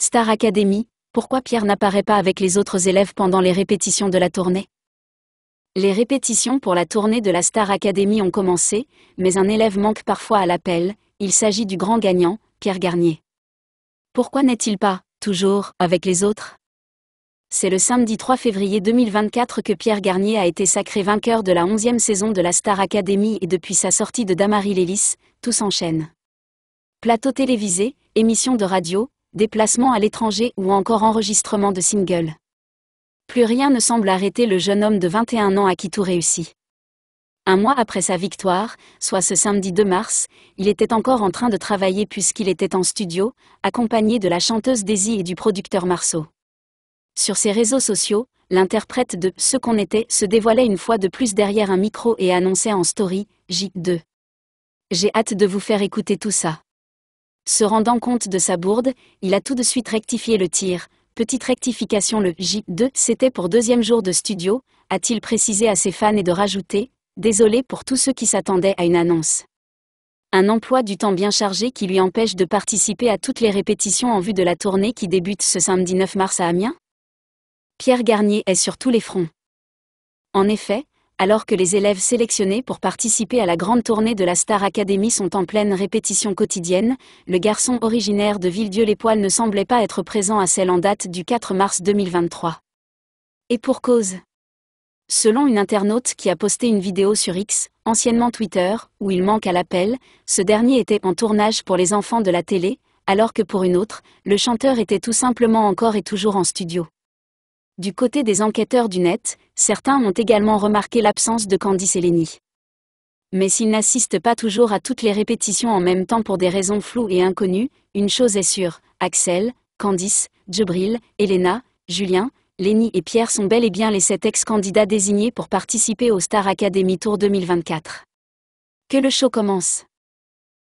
Star Academy, pourquoi Pierre n'apparaît pas avec les autres élèves pendant les répétitions de la tournée Les répétitions pour la tournée de la Star Academy ont commencé, mais un élève manque parfois à l'appel, il s'agit du grand gagnant, Pierre Garnier. Pourquoi n'est-il pas, toujours, avec les autres C'est le samedi 3 février 2024 que Pierre Garnier a été sacré vainqueur de la 11e saison de la Star Academy et depuis sa sortie de Damary Lélis, tout s'enchaîne. Plateau télévisé, émission de radio, Déplacement à l'étranger ou encore enregistrement de singles. Plus rien ne semble arrêter le jeune homme de 21 ans à qui tout réussit. Un mois après sa victoire, soit ce samedi 2 mars, il était encore en train de travailler puisqu'il était en studio, accompagné de la chanteuse Daisy et du producteur Marceau. Sur ses réseaux sociaux, l'interprète de Ce qu'on était se dévoilait une fois de plus derrière un micro et annonçait en story J2. J'ai hâte de vous faire écouter tout ça. Se rendant compte de sa bourde, il a tout de suite rectifié le tir. Petite rectification le J2, c'était pour deuxième jour de studio, a-t-il précisé à ses fans et de rajouter, désolé pour tous ceux qui s'attendaient à une annonce. Un emploi du temps bien chargé qui lui empêche de participer à toutes les répétitions en vue de la tournée qui débute ce samedi 9 mars à Amiens Pierre Garnier est sur tous les fronts. En effet, alors que les élèves sélectionnés pour participer à la grande tournée de la Star Academy sont en pleine répétition quotidienne, le garçon originaire de Villedieu-les-Poils ne semblait pas être présent à celle en date du 4 mars 2023. Et pour cause. Selon une internaute qui a posté une vidéo sur X, anciennement Twitter, où il manque à l'appel, ce dernier était en tournage pour les enfants de la télé, alors que pour une autre, le chanteur était tout simplement encore et toujours en studio. Du côté des enquêteurs du net, certains ont également remarqué l'absence de Candice et Lenny. Mais s'ils n'assistent pas toujours à toutes les répétitions en même temps pour des raisons floues et inconnues, une chose est sûre, Axel, Candice, Djibril, Elena, Julien, Lenny et Pierre sont bel et bien les sept ex-candidats désignés pour participer au Star Academy Tour 2024. Que le show commence